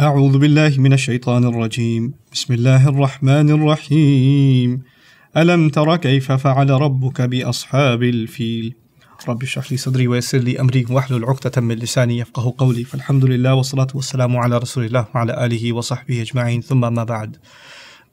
أعوذ بالله من الشيطان الرجيم بسم الله الرحمن الرحيم ألم تر كيف فعل ربك بأصحاب الفيل رب اشرح لي صدري ويسر لي أمري واحلل عقدة من لساني يفقه قولي فالحمد لله والصلاة والسلام على رسول الله وعلى آله وصحبه أجمعين ثم ما بعد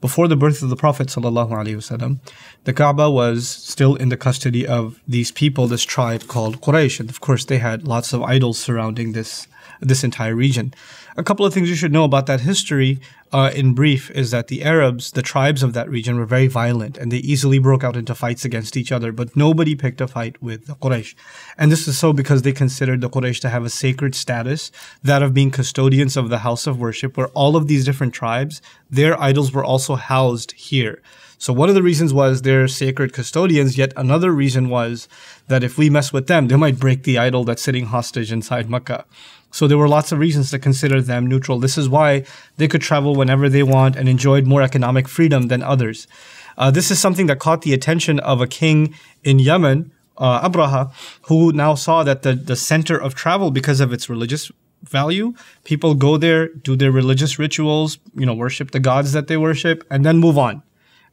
Before the birth of the Prophet وسلم, the Kaaba was still in the custody of these people, this tribe called Quraysh. And of course, they had lots of idols surrounding this this entire region. A couple of things you should know about that history, uh, in brief, is that the Arabs, the tribes of that region, were very violent and they easily broke out into fights against each other, but nobody picked a fight with the Quraysh. And this is so because they considered the Quraysh to have a sacred status, that of being custodians of the house of worship, where all of these different tribes, their idols were also housed here. So one of the reasons was they're sacred custodians, yet another reason was that if we mess with them, they might break the idol that's sitting hostage inside Mecca. So there were lots of reasons to consider them neutral. This is why they could travel whenever they want and enjoyed more economic freedom than others. Uh, this is something that caught the attention of a king in Yemen, uh, Abraha, who now saw that the, the center of travel, because of its religious value, people go there, do their religious rituals, you know, worship the gods that they worship, and then move on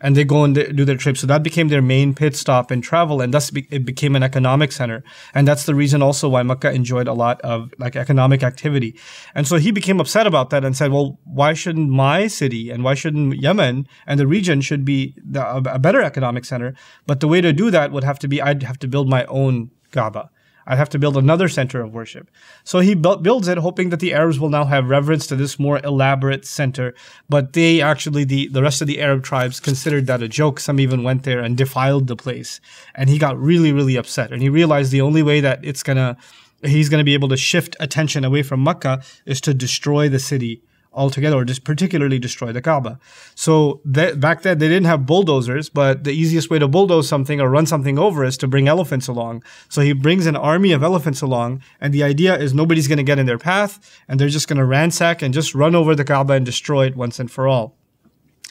and they go and they do their trip. So that became their main pit stop and travel, and thus be- it became an economic center. And that's the reason also why Mecca enjoyed a lot of like economic activity. And so he became upset about that and said, "Well, why shouldn't my city and why shouldn't Yemen and the region should be the, a better economic center?" But the way to do that would have to be I'd have to build my own Gaba." I would have to build another center of worship. So he bu- builds it, hoping that the Arabs will now have reverence to this more elaborate center. But they actually, the, the rest of the Arab tribes, considered that a joke. Some even went there and defiled the place. And he got really, really upset. And he realized the only way that it's going to he's going to be able to shift attention away from Mecca is to destroy the city altogether or just particularly destroy the Kaaba. So back then they didn't have bulldozers, but the easiest way to bulldoze something or run something over is to bring elephants along. So he brings an army of elephants along and the idea is nobody's going to get in their path and they're just going to ransack and just run over the Kaaba and destroy it once and for all.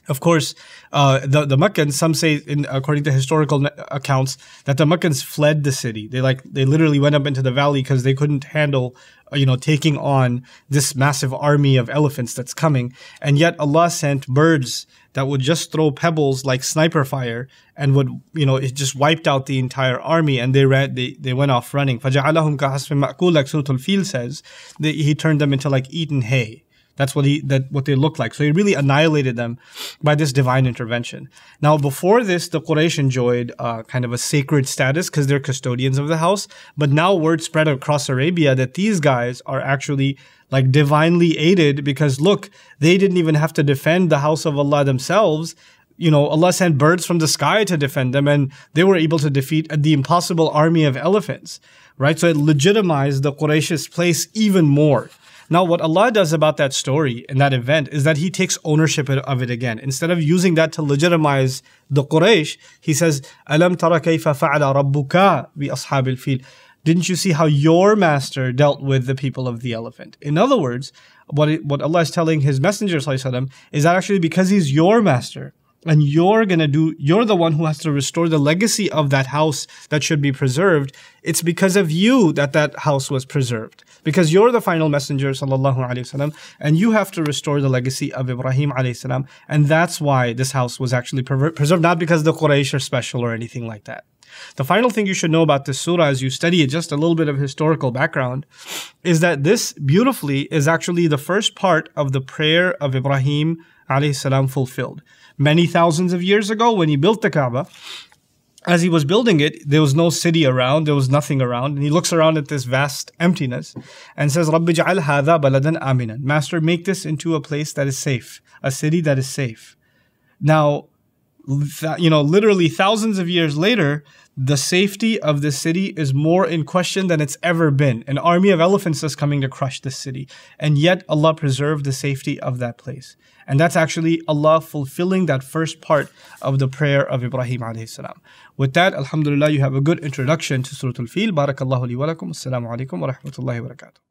Of course, uh, the the Meccans. Some say, in, according to historical accounts, that the Meccans fled the city. They like they literally went up into the valley because they couldn't handle, uh, you know, taking on this massive army of elephants that's coming. And yet Allah sent birds that would just throw pebbles like sniper fire and would you know it just wiped out the entire army and they ran they, they went off running فَجَعَلَهُمْ كَحَسْفٍ ma'kul, like Suratul Fil says they, he turned them into like eaten hay that's what he that what they looked like. So he really annihilated them by this divine intervention. Now before this, the Quraysh enjoyed uh, kind of a sacred status because they're custodians of the house. But now word spread across Arabia that these guys are actually like divinely aided because look, they didn't even have to defend the house of Allah themselves you know, Allah sent birds from the sky to defend them, and they were able to defeat the impossible army of elephants, right? So it legitimized the Quraysh's place even more. Now, what Allah does about that story and that event is that He takes ownership of it again. Instead of using that to legitimize the Quraysh, He says, "Alam fa'ala rabbuka bi ashabil fil." Didn't you see how your master dealt with the people of the elephant? In other words, what, it, what Allah is telling His Messenger وسلم, is that actually because He's your master, and you're going to do you're the one who has to restore the legacy of that house that should be preserved it's because of you that that house was preserved because you're the final messenger sallallahu alaihi wasallam and you have to restore the legacy of Ibrahim alayhi salam and that's why this house was actually preserved not because the Quraysh are special or anything like that. The final thing you should know about this surah as you study it, just a little bit of historical background, is that this beautifully is actually the first part of the prayer of Ibrahim alayhi salam fulfilled. Many thousands of years ago when he built the Kaaba, as he was building it, there was no city around, there was nothing around, and he looks around at this vast emptiness and says, "Rabbi ja'al hadha baladan aminan." Master, make this into a place that is safe, a city that is safe. Now, you know, literally thousands of years later, the safety of the city is more in question than it's ever been. An army of elephants is coming to crush the city. And yet Allah preserved the safety of that place. And that's actually Allah fulfilling that first part of the prayer of Ibrahim alayhi salam. With that, alhamdulillah, you have a good introduction to Surah Al-Fil. Barakallahu li wa lakum. Assalamu alaikum wa rahmatullahi wa barakatuh.